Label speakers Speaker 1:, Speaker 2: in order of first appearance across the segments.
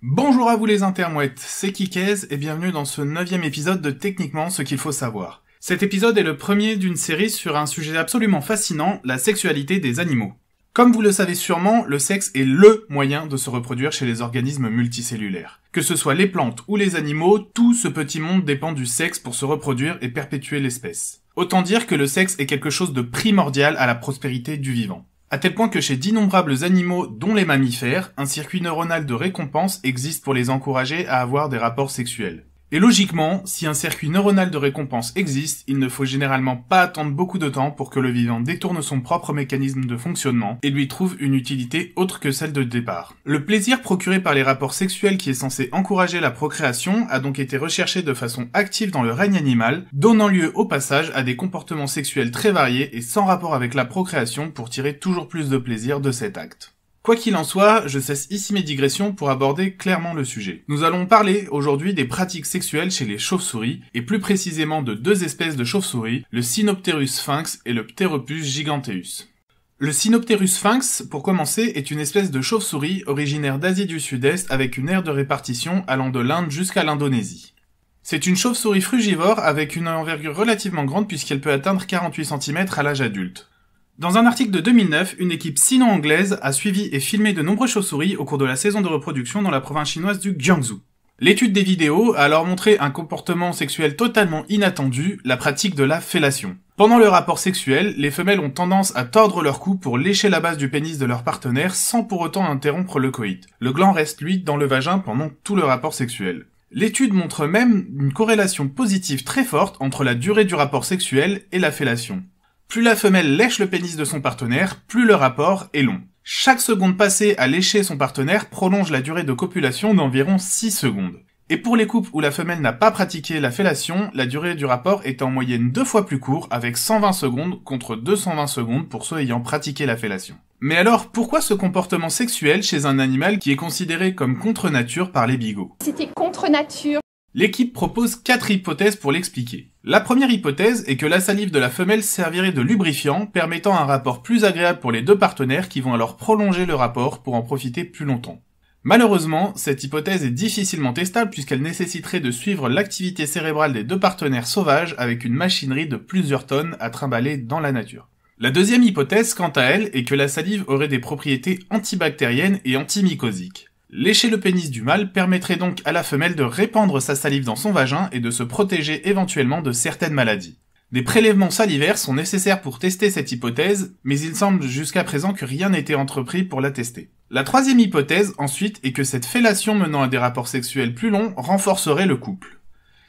Speaker 1: Bonjour à vous les intermouettes, c'est Kikez et bienvenue dans ce neuvième épisode de Techniquement ce qu'il faut savoir. Cet épisode est le premier d'une série sur un sujet absolument fascinant, la sexualité des animaux. Comme vous le savez sûrement, le sexe est LE moyen de se reproduire chez les organismes multicellulaires. Que ce soit les plantes ou les animaux, tout ce petit monde dépend du sexe pour se reproduire et perpétuer l'espèce. Autant dire que le sexe est quelque chose de primordial à la prospérité du vivant. À tel point que chez d'innombrables animaux, dont les mammifères, un circuit neuronal de récompense existe pour les encourager à avoir des rapports sexuels. Et logiquement, si un circuit neuronal de récompense existe, il ne faut généralement pas attendre beaucoup de temps pour que le vivant détourne son propre mécanisme de fonctionnement et lui trouve une utilité autre que celle de départ. Le plaisir procuré par les rapports sexuels qui est censé encourager la procréation a donc été recherché de façon active dans le règne animal, donnant lieu au passage à des comportements sexuels très variés et sans rapport avec la procréation pour tirer toujours plus de plaisir de cet acte. Quoi qu'il en soit, je cesse ici mes digressions pour aborder clairement le sujet. Nous allons parler aujourd'hui des pratiques sexuelles chez les chauves-souris, et plus précisément de deux espèces de chauves-souris, le Synopterus sphinx et le Pteropus giganteus. Le Synopterus sphinx, pour commencer, est une espèce de chauve-souris originaire d'Asie du Sud-Est avec une aire de répartition allant de l'Inde jusqu'à l'Indonésie. C'est une chauve-souris frugivore avec une envergure relativement grande puisqu'elle peut atteindre 48 cm à l'âge adulte. Dans un article de 2009, une équipe sino-anglaise a suivi et filmé de nombreuses chauves-souris au cours de la saison de reproduction dans la province chinoise du Jiangsu. L'étude des vidéos a alors montré un comportement sexuel totalement inattendu, la pratique de la fellation. Pendant le rapport sexuel, les femelles ont tendance à tordre leur cou pour lécher la base du pénis de leur partenaire sans pour autant interrompre le coït. Le gland reste lui dans le vagin pendant tout le rapport sexuel. L'étude montre même une corrélation positive très forte entre la durée du rapport sexuel et la fellation. Plus la femelle lèche le pénis de son partenaire, plus le rapport est long. Chaque seconde passée à lécher son partenaire prolonge la durée de copulation d'environ 6 secondes. Et pour les couples où la femelle n'a pas pratiqué la fellation, la durée du rapport est en moyenne deux fois plus courte, avec 120 secondes contre 220 secondes pour ceux ayant pratiqué la fellation. Mais alors, pourquoi ce comportement sexuel chez un animal qui est considéré comme contre nature par les bigots C'était contre nature L'équipe propose quatre hypothèses pour l'expliquer. La première hypothèse est que la salive de la femelle servirait de lubrifiant, permettant un rapport plus agréable pour les deux partenaires qui vont alors prolonger le rapport pour en profiter plus longtemps. Malheureusement, cette hypothèse est difficilement testable puisqu'elle nécessiterait de suivre l'activité cérébrale des deux partenaires sauvages avec une machinerie de plusieurs tonnes à trimballer dans la nature. La deuxième hypothèse, quant à elle, est que la salive aurait des propriétés antibactériennes et antimycosiques. Lécher le pénis du mâle permettrait donc à la femelle de répandre sa salive dans son vagin et de se protéger éventuellement de certaines maladies. Des prélèvements salivaires sont nécessaires pour tester cette hypothèse, mais il semble jusqu'à présent que rien n'était entrepris pour la tester. La troisième hypothèse, ensuite, est que cette fellation menant à des rapports sexuels plus longs renforcerait le couple.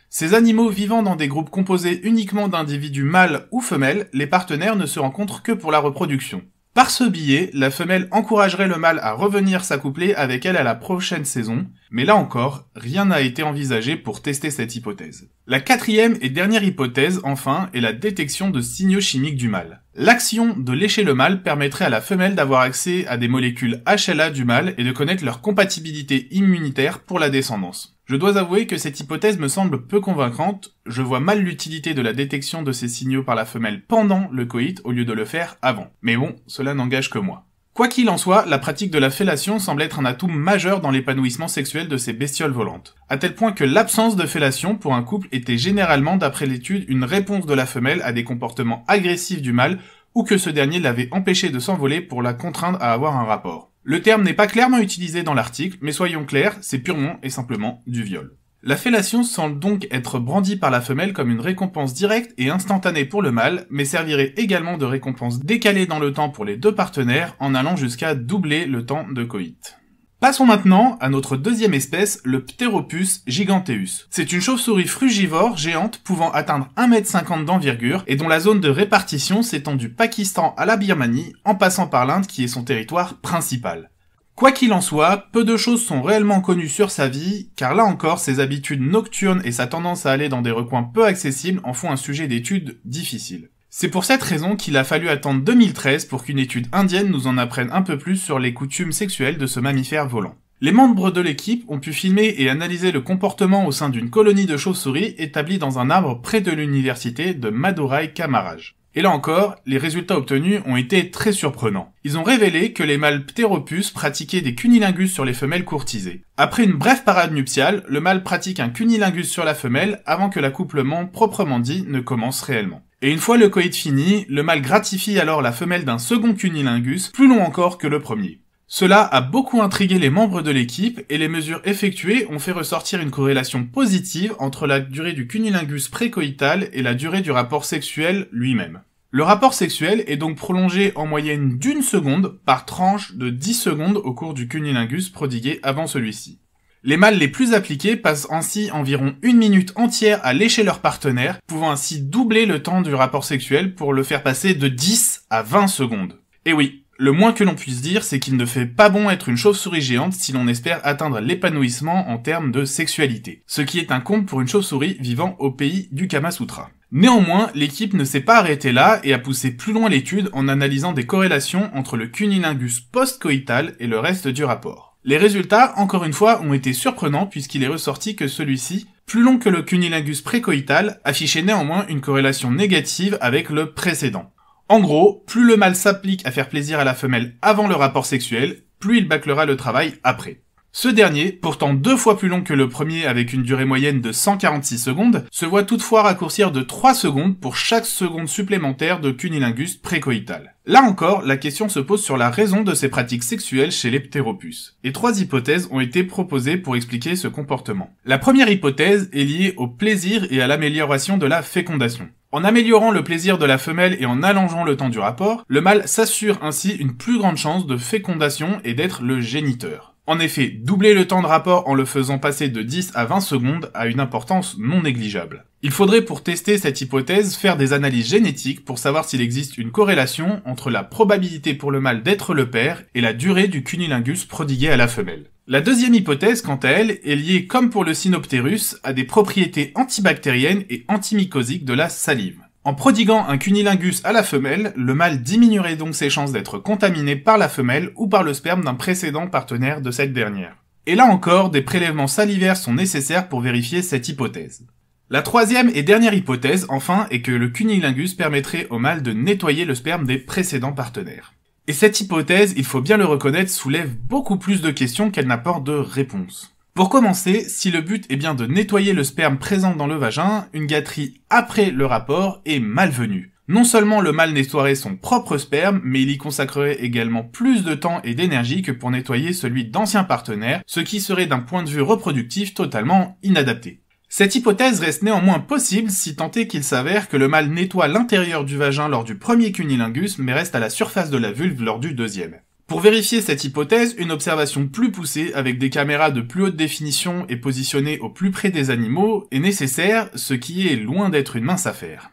Speaker 1: Ces animaux vivant dans des groupes composés uniquement d'individus mâles ou femelles, les partenaires ne se rencontrent que pour la reproduction. Par ce biais, la femelle encouragerait le mâle à revenir s'accoupler avec elle à la prochaine saison, mais là encore, rien n'a été envisagé pour tester cette hypothèse. La quatrième et dernière hypothèse, enfin, est la détection de signaux chimiques du mâle. L'action de lécher le mâle permettrait à la femelle d'avoir accès à des molécules HLA du mâle et de connaître leur compatibilité immunitaire pour la descendance. Je dois avouer que cette hypothèse me semble peu convaincante, je vois mal l'utilité de la détection de ces signaux par la femelle pendant le coït au lieu de le faire avant. Mais bon, cela n'engage que moi. Quoi qu'il en soit, la pratique de la fellation semble être un atout majeur dans l'épanouissement sexuel de ces bestioles volantes. À tel point que l'absence de fellation pour un couple était généralement, d'après l'étude, une réponse de la femelle à des comportements agressifs du mâle ou que ce dernier l'avait empêché de s'envoler pour la contraindre à avoir un rapport. Le terme n'est pas clairement utilisé dans l'article, mais soyons clairs, c'est purement et simplement du viol. La fellation semble donc être brandie par la femelle comme une récompense directe et instantanée pour le mâle, mais servirait également de récompense décalée dans le temps pour les deux partenaires en allant jusqu'à doubler le temps de coït. Passons maintenant à notre deuxième espèce, le Pteropus giganteus. C'est une chauve-souris frugivore géante pouvant atteindre 1m50 d'envergure et dont la zone de répartition s'étend du Pakistan à la Birmanie en passant par l'Inde qui est son territoire principal. Quoi qu'il en soit, peu de choses sont réellement connues sur sa vie, car là encore, ses habitudes nocturnes et sa tendance à aller dans des recoins peu accessibles en font un sujet d'étude difficile. C'est pour cette raison qu'il a fallu attendre 2013 pour qu'une étude indienne nous en apprenne un peu plus sur les coutumes sexuelles de ce mammifère volant. Les membres de l'équipe ont pu filmer et analyser le comportement au sein d'une colonie de chauves-souris établie dans un arbre près de l'université de Madurai Kamaraj. Et là encore, les résultats obtenus ont été très surprenants. Ils ont révélé que les mâles ptéropus pratiquaient des cunilingus sur les femelles courtisées. Après une brève parade nuptiale, le mâle pratique un cunilingus sur la femelle avant que l'accouplement proprement dit ne commence réellement. Et une fois le coït fini, le mâle gratifie alors la femelle d'un second cunilingus, plus long encore que le premier. Cela a beaucoup intrigué les membres de l'équipe et les mesures effectuées ont fait ressortir une corrélation positive entre la durée du cunilingus précoïtal et la durée du rapport sexuel lui-même. Le rapport sexuel est donc prolongé en moyenne d'une seconde par tranche de 10 secondes au cours du cunilingus prodigué avant celui-ci. Les mâles les plus appliqués passent ainsi environ une minute entière à lécher leur partenaire, pouvant ainsi doubler le temps du rapport sexuel pour le faire passer de 10 à 20 secondes. Et oui, le moins que l'on puisse dire, c'est qu'il ne fait pas bon être une chauve-souris géante si l'on espère atteindre l'épanouissement en termes de sexualité, ce qui est un comble pour une chauve-souris vivant au pays du Sutra. Néanmoins, l'équipe ne s'est pas arrêtée là et a poussé plus loin l'étude en analysant des corrélations entre le cunilingus post-coïtal et le reste du rapport. Les résultats, encore une fois, ont été surprenants puisqu'il est ressorti que celui-ci, plus long que le cunilingus précoïtal, affichait néanmoins une corrélation négative avec le précédent. En gros, plus le mâle s'applique à faire plaisir à la femelle avant le rapport sexuel, plus il bâclera le travail après. Ce dernier, pourtant deux fois plus long que le premier avec une durée moyenne de 146 secondes, se voit toutefois raccourcir de 3 secondes pour chaque seconde supplémentaire de cunilingus précoïtal. Là encore, la question se pose sur la raison de ces pratiques sexuelles chez les ptéropus. Et trois hypothèses ont été proposées pour expliquer ce comportement. La première hypothèse est liée au plaisir et à l'amélioration de la fécondation. En améliorant le plaisir de la femelle et en allongeant le temps du rapport, le mâle s'assure ainsi une plus grande chance de fécondation et d'être le géniteur. En effet, doubler le temps de rapport en le faisant passer de 10 à 20 secondes a une importance non négligeable. Il faudrait pour tester cette hypothèse faire des analyses génétiques pour savoir s'il existe une corrélation entre la probabilité pour le mâle d'être le père et la durée du cunilingus prodigué à la femelle. La deuxième hypothèse, quant à elle, est liée, comme pour le synoptérus, à des propriétés antibactériennes et antimycosiques de la salive. En prodiguant un cunilingus à la femelle, le mâle diminuerait donc ses chances d'être contaminé par la femelle ou par le sperme d'un précédent partenaire de cette dernière. Et là encore, des prélèvements salivaires sont nécessaires pour vérifier cette hypothèse. La troisième et dernière hypothèse, enfin, est que le cunilingus permettrait au mâle de nettoyer le sperme des précédents partenaires. Et cette hypothèse, il faut bien le reconnaître, soulève beaucoup plus de questions qu'elle n'apporte de réponses. Pour commencer, si le but est bien de nettoyer le sperme présent dans le vagin, une gâterie après le rapport est malvenue. Non seulement le mâle nettoierait son propre sperme, mais il y consacrerait également plus de temps et d'énergie que pour nettoyer celui d'anciens partenaires, ce qui serait d'un point de vue reproductif totalement inadapté. Cette hypothèse reste néanmoins possible si tant est qu'il s'avère que le mâle nettoie l'intérieur du vagin lors du premier cunilingus mais reste à la surface de la vulve lors du deuxième. Pour vérifier cette hypothèse, une observation plus poussée avec des caméras de plus haute définition et positionnées au plus près des animaux est nécessaire, ce qui est loin d'être une mince affaire.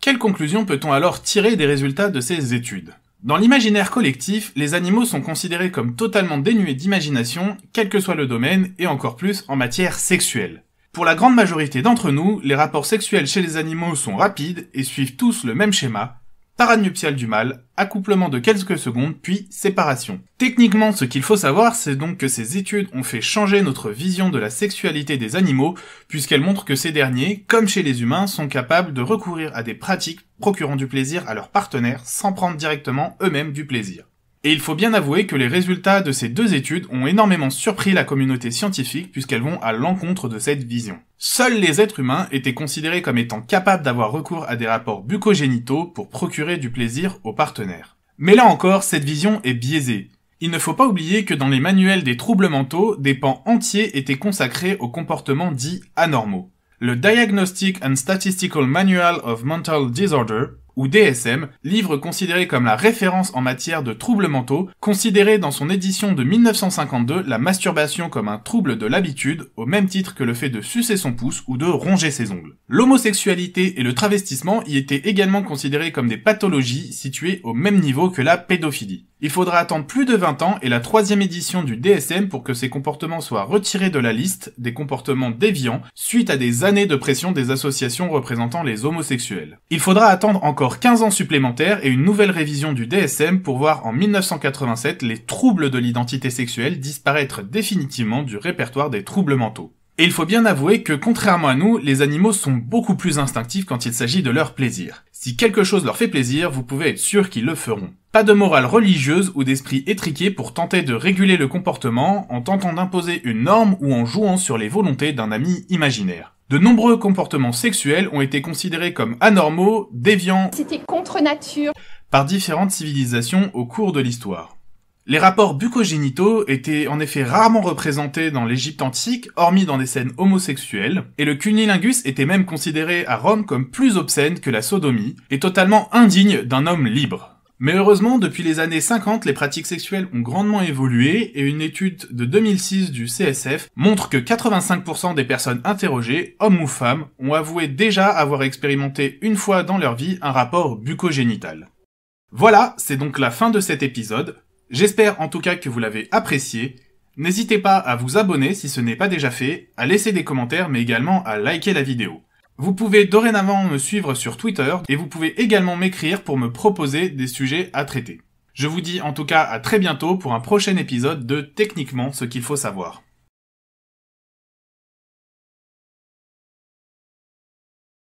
Speaker 1: Quelle conclusion peut-on alors tirer des résultats de ces études Dans l'imaginaire collectif, les animaux sont considérés comme totalement dénués d'imagination, quel que soit le domaine, et encore plus en matière sexuelle. Pour la grande majorité d'entre nous, les rapports sexuels chez les animaux sont rapides et suivent tous le même schéma, parade du mâle, accouplement de quelques secondes, puis séparation. Techniquement, ce qu'il faut savoir, c'est donc que ces études ont fait changer notre vision de la sexualité des animaux, puisqu'elles montrent que ces derniers, comme chez les humains, sont capables de recourir à des pratiques procurant du plaisir à leurs partenaires, sans prendre directement eux-mêmes du plaisir. Et il faut bien avouer que les résultats de ces deux études ont énormément surpris la communauté scientifique puisqu'elles vont à l'encontre de cette vision. Seuls les êtres humains étaient considérés comme étant capables d'avoir recours à des rapports bucogénitaux pour procurer du plaisir aux partenaires. Mais là encore, cette vision est biaisée. Il ne faut pas oublier que dans les manuels des troubles mentaux, des pans entiers étaient consacrés aux comportements dits anormaux. Le Diagnostic and Statistical Manual of Mental Disorder, ou DSM, livre considéré comme la référence en matière de troubles mentaux, considéré dans son édition de 1952 la masturbation comme un trouble de l'habitude, au même titre que le fait de sucer son pouce ou de ronger ses ongles. L'homosexualité et le travestissement y étaient également considérés comme des pathologies situées au même niveau que la pédophilie. Il faudra attendre plus de 20 ans et la troisième édition du DSM pour que ces comportements soient retirés de la liste des comportements déviants suite à des années de pression des associations représentant les homosexuels. Il faudra attendre encore 15 ans supplémentaires et une nouvelle révision du DSM pour voir en 1987 les troubles de l'identité sexuelle disparaître définitivement du répertoire des troubles mentaux. Et il faut bien avouer que, contrairement à nous, les animaux sont beaucoup plus instinctifs quand il s'agit de leur plaisir. Si quelque chose leur fait plaisir, vous pouvez être sûr qu'ils le feront. Pas de morale religieuse ou d'esprit étriqué pour tenter de réguler le comportement en tentant d'imposer une norme ou en jouant sur les volontés d'un ami imaginaire. De nombreux comportements sexuels ont été considérés comme anormaux, déviants, c'était contre nature, par différentes civilisations au cours de l'histoire. Les rapports bucogénitaux étaient en effet rarement représentés dans l'Égypte antique, hormis dans des scènes homosexuelles, et le cunilingus était même considéré à Rome comme plus obscène que la sodomie, et totalement indigne d'un homme libre. Mais heureusement, depuis les années 50, les pratiques sexuelles ont grandement évolué et une étude de 2006 du CSF montre que 85% des personnes interrogées, hommes ou femmes, ont avoué déjà avoir expérimenté une fois dans leur vie un rapport bucogénital. Voilà, c'est donc la fin de cet épisode. J'espère en tout cas que vous l'avez apprécié. N'hésitez pas à vous abonner si ce n'est pas déjà fait, à laisser des commentaires mais également à liker la vidéo. Vous pouvez dorénavant me suivre sur Twitter et vous pouvez également m'écrire pour me proposer des sujets à traiter. Je vous dis en tout cas à très bientôt pour un prochain épisode de Techniquement ce qu'il faut savoir.